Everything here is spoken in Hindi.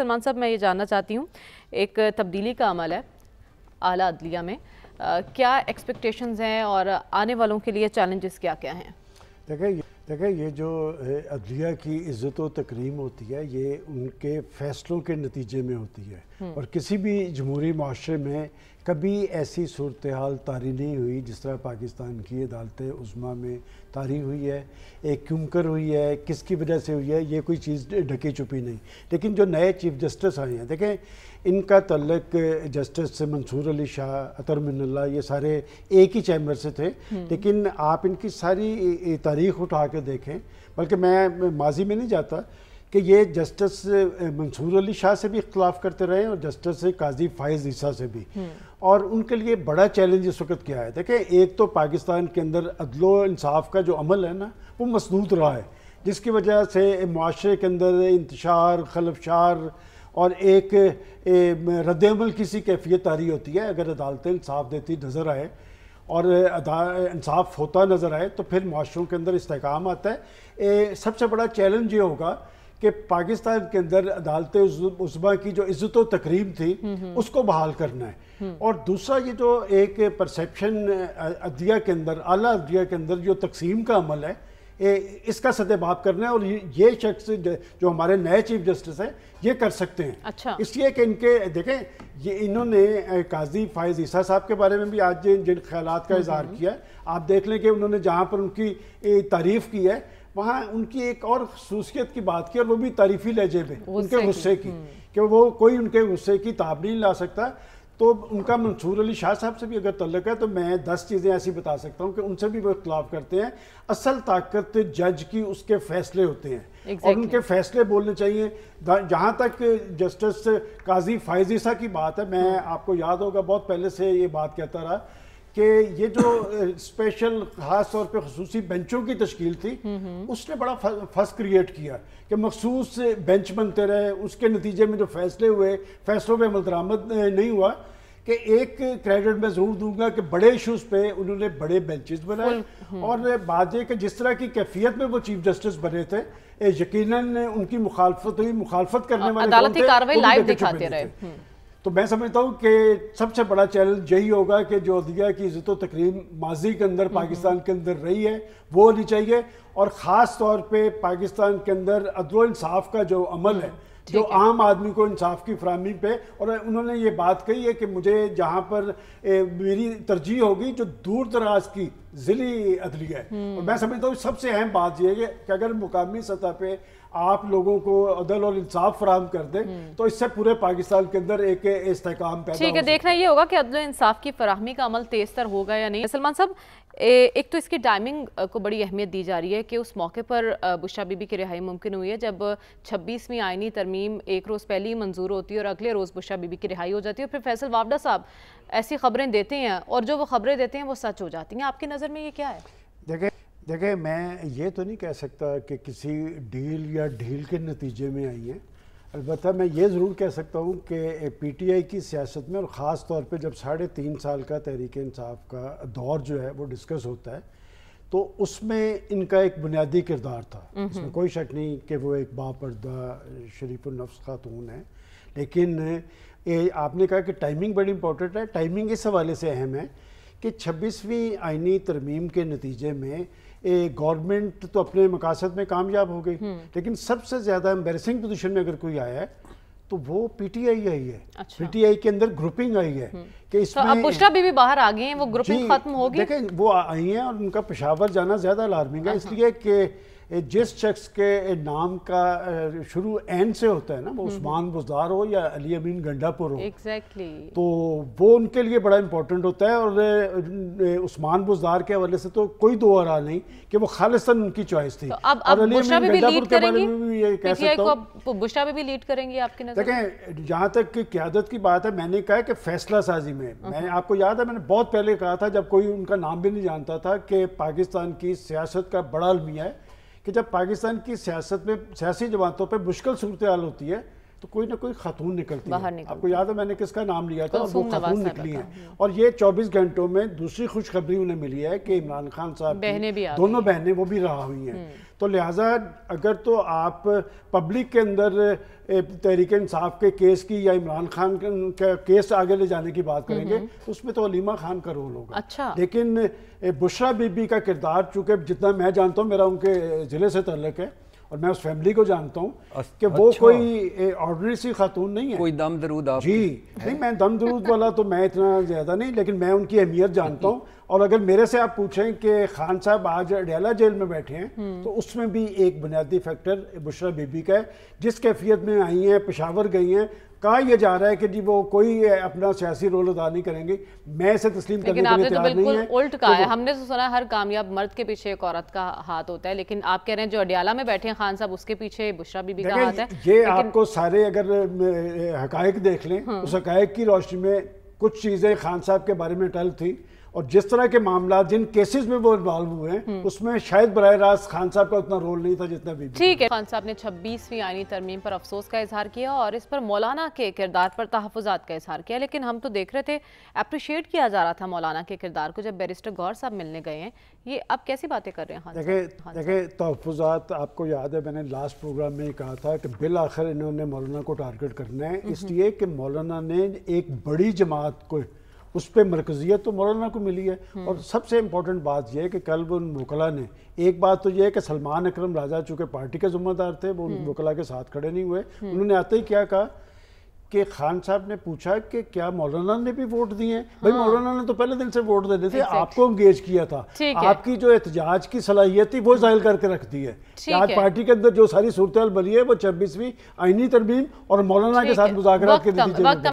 सलमान साहब मैं ये जानना चाहती हूँ एक तब्दीली का अमल है आला अदलिया में आ, क्या एक्सपेक्टेशंस हैं और आने वालों के लिए चैलेंजेस क्या क्या हैं देखिए देखिए ये जो अदलिया की इज़्ज़त व तकरीम होती है ये उनके फ़ैसलों के नतीजे में होती है हम्म। और किसी भी जमहूरी माशरे में कभी ऐसी सूरत हाल तारी नहीं हुई जिस तरह पाकिस्तान की अदालत उस्मा में तारी हुई है एक क्यों कर हुई है किसकी वजह से हुई है ये कोई चीज़ ढकी छुपी नहीं लेकिन जो नए चीफ जस्टिस आए हैं देखें इनका तल्लक जस्टिस मंसूर अली शाह अतर मिनल्ला ये सारे एक ही चैम्बर से थे हम्म। लेकिन आप इनकी सारी तारीख उठा के देखें बल्कि मैं माजी में नहीं जाता कि ये जस्टिस मंसूर अली शाह से भी इख्तलाफ करते रहे और जस्टिस काजी फायज़ ईसा से भी हम्म। और उनके लिए बड़ा चैलेंज इस वक्त क्या है देखिए एक तो पाकिस्तान के अंदर अदलो इंसाफ का जो अमल है ना वो मसनूत रहा है जिसकी वजह से माशरे के अंदर इंतशार खलफशार और एक रद्दमल किसी कैफियत आ रही होती है अगर अदालतें इंसाफ देती नज़र आए और इंसाफ होता नज़र आए तो फिर माशरों के अंदर इसकाम आता है ए, सबसे बड़ा चैलेंज ये होगा कि पाकिस्तान के अंदर अदालत उस्मा की जो इज्जत तकरीम थी उसको बहाल करना है हम्म। और दूसरा ये जो एक परसेप्शन अदिया के अंदर अला अदिया के अंदर जो तकसीम का अमल है इसका सदेबाब करना है और ये शख्स जो हमारे नए चीफ जस्टिस हैं ये कर सकते हैं अच्छा इसलिए कि इनके देखें ये इन्होंने काजी फायज ईसा साहब के बारे में भी आज जिन जिन ख्याल का इजहार किया है आप देख लें कि उन्होंने जहाँ पर उनकी तारीफ़ की है वहाँ उनकी एक और खूसियत की बात की और वो भी तारीफी लहजे में उनके गुस्से की हम्म। कि वो कोई उनके गुस्से की ताब नहीं ला सकता तो उनका मंसूर अली शाह साहब से भी अगर तल्लक है तो मैं दस चीज़ें ऐसी बता सकता हूँ कि उनसे भी वो इख्तलाफ करते हैं असल ताकत जज की उसके फैसले होते हैं exactly. और उनके फैसले बोलने चाहिए जहाँ तक जस्टिस काजी फायजिसा की बात है मैं हम्म। आपको याद होगा बहुत पहले से ये बात कहता रहा कि ये जो स्पेशल खास तौर पे खसूस बेंचों की तश्कील थी हम्म, हम्म। उसने बड़ा फंस क्रिएट किया कि मखसूस बेंच बनते रहे उसके नतीजे में जो फैसले हुए फैसलों पर अमल दरामद नहीं हुआ कि एक क्रेडिट मैं ज़रूर दूंगा कि बड़े इशूज पे उन्होंने बड़े बेंचेस बनाए हम्म। और बात यह कि जिस तरह की कैफियत में वो चीफ जस्टिस बने थे यकीनन उनकी मुखालफत हुई मुखालफत करने वाले अदालती कार्रवाई लाइव दिखाते रहे तो मैं समझता हूँ कि सबसे बड़ा चैलेंज यही होगा कि जो अदिया की इज्जत तकरीम माजी के अंदर हम्म, पाकिस्तान हम्म। के अंदर रही है वो होनी चाहिए और ख़ास तौर पर पाकिस्तान के अंदर अदलो इंसाफ का जो अमल है हम्म, जो आम आदमी को इंसाफ की फ्राहमी पे और उन्होंने ये बात कही है कि मुझे जहाँ पर ए, मेरी तरजीह होगी जो दूर दराज की ज़िली अदली है और मैं समझता हूँ सबसे अहम बात यह है कि अगर मुकामी सतह पर आप लोगों को अदल और इंसाफ फराम कर दे हम्म। तो इससे पूरे पाकिस्तान के अंदर एक पैदा ठीक है देखना ये होगा कि अदल इंसाफ की फराहमी का अमल तेज तर होगा या नहीं सलमान साहब एक तो इसकी टाइमिंग को बड़ी अहमियत दी जा रही है कि उस मौके पर बुशा बीबी की रिहाई मुमकिन हुई है जब छब्बीसवीं आइनी तरमीम एक रोज़ पहले ही मंजूर होती है और अगले रोज़ बुशा बीबी की रिहाई हो जाती है और फिर फैसल वावडा साहब ऐसी खबरें देते हैं और जो वो खबरें देते हैं वो सच हो जाती हैं आपकी नज़र में ये क्या है देखिए देखिए मैं ये तो नहीं कह सकता कि किसी डील या ढील के नतीजे में आई है अलबत् मैं ये ज़रूर कह सकता हूँ कि पी टी आई की सियासत में और ख़ास तौर पर जब साढ़े तीन साल का तहरीक इंसाफ का दौर जो है वो डिस्कस होता है तो उसमें इनका एक बुनियादी किरदार था इसमें कोई शक नहीं कि वो एक बापर्दा नफ़्स खातून है लेकिन ए, आपने कहा कि टाइमिंग बड़ी इंपॉर्टेंट है टाइमिंग इस हवाले से अहम है कि छब्बीसवीं आइनी तरमीम के नतीजे में गवर्नमेंट तो अपने मकासद में कामयाब हो गई हम्म। लेकिन सबसे ज़्यादा एम्बेसिंग पोजिशन में अगर कोई आया है तो वो पीटीआई आई है अच्छा। पीटीआई के अंदर ग्रुपिंग आई है हम्म। कि तो इसमें तो अब भी, भी बाहर आ गए हैं वो ग्रुपिंग खत्म होगी देखें वो आई हैं और उनका पेशावर जाना ज़्यादा अलार्मिंग है हाँ, हाँ। इसलिए कि जिस शख्स के नाम का शुरू एन से होता है ना वो हम्म। उस्मान बुजार हो या अली अमीन गंडापुर हो एग्जैक्टली exactly. तो वो उनके लिए बड़ा इम्पोर्टेंट होता है और उस्मान बुजार के हवाले से तो कोई दो रहा नहीं कि वो खालिस्तान उनकी चॉइस थी तो अब, अब और अली अमीन गंडापुर के बारे में भी ये कह सकता हूँ देखें जहाँ तक की क्यादत की बात है मैंने कहा कि फैसला साजी में मैं आपको याद है मैंने बहुत पहले कहा था जब कोई उनका नाम भी नहीं जानता था कि पाकिस्तान की सियासत का बड़ा अलमिया है कि जब पाकिस्तान की सियासत में सियासी जमातों पर मुश्किल सूरत हाल होती है तो कोई ना कोई खातून निकलती है निकलती आपको याद है मैंने किसका नाम लिया था और वो खातून निकली हैं और ये 24 घंटों में दूसरी खुशखबरी उन्हें मिली है कि इमरान खान साहब बहने भी दोनों बहनें वो भी रहा हुई हैं हम्म। तो लिहाजा अगर तो आप पब्लिक के अंदर तहरीक इंसाफ के केस की या इमरान खान का केस आगे ले जाने की बात करेंगे हम्म, हम्म। उसमें तो अलीमा खान का रोल होगा अच्छा लेकिन बुशरा बीबी का किरदार चूंकि जितना मैं जानता हूँ मेरा उनके ज़िले से तल्लक है और मैं उस फैमिली को जानता हूँ कि वो अच्छा। कोई ऑर्डनरी सी खातून नहीं है कोई दम दरूद आप जी नहीं मैं दम दरूद वाला तो मैं इतना ज़्यादा नहीं लेकिन मैं उनकी अहमियत जानता हूँ हम्म। और अगर मेरे से आप पूछें कि खान साहब आज अडियाला जेल में बैठे हैं हम्म। तो उसमें भी एक बुनियादी फैक्टर बुशरा बीबी का है जिस कैफियत में आई हैं पेशावर गई हैं कहा यह जा रहा है कि जी वो कोई अपना सियासी रोल अदा नहीं करेंगे मैं इसे तस्लीम करने के लिए तो तैयार नहीं है उल्ट कहा है हमने तो सुना हर कामयाब मर्द के पीछे एक औरत का हाथ होता है लेकिन आप कह रहे हैं जो अडियाला में बैठे हैं खान साहब उसके पीछे बुशरा बीबी का हाथ है ये आपको सारे अगर हकायक देख लें हाँ। उस हकायक की रोशनी में कुछ चीज़ें खान साहब के बारे में टल थी और जिस तरह के मामला जिन केसेस में वो इन्वॉल्व हुए हैं हम्म। उसमें शायद बर रास्त खान साहब का उतना रोल नहीं था जितना भी ठीक है खान साहब ने छब्बीसवीं आईनी तरमीम पर अफसोस का इजहार किया और इस पर मौलाना के किरदार पर तहफात का इजहार किया लेकिन हम तो देख रहे थे अप्रिशिएट किया जा रहा था मौलाना के किरदार को जब बैरिस्टर गौर साहब मिलने गए हैं ये अब कैसी बातें कर रहे हैं देखे देखे तहफात आपको याद है मैंने लास्ट प्रोग्राम में कहा था कि बिल आखिर इन्होंने मौलाना को टारगेट करना है हम्म, हम्म। इसलिए कि मौलाना ने एक बड़ी जमात को उस पर मरकजियत तो मौलाना को मिली है हम्म। और सबसे इम्पोर्टेंट बात यह है कि कल उन वकला ने एक बात तो यह है कि सलमान अक्रम राजा चूँकि पार्टी के जिम्मेदार थे वो उन हम्म। वकला के साथ खड़े नहीं हुए हम्म। उन्होंने आते ही क्या कहा कि खान साहब ने पूछा कि क्या मौलाना ने भी वोट दिए हाँ। भाई मौलाना ने तो पहले दिन से वोट देने थे आपको एंगेज किया था आपकी जो एहतजाज की सलाहियत थी वो जाहिर करके रख दी है आज पार्टी के अंदर जो सारी सूरत बनी है वो छब्बीसवीं आइनी तरमीम और मौलाना के साथ मुजाकर के नतीजे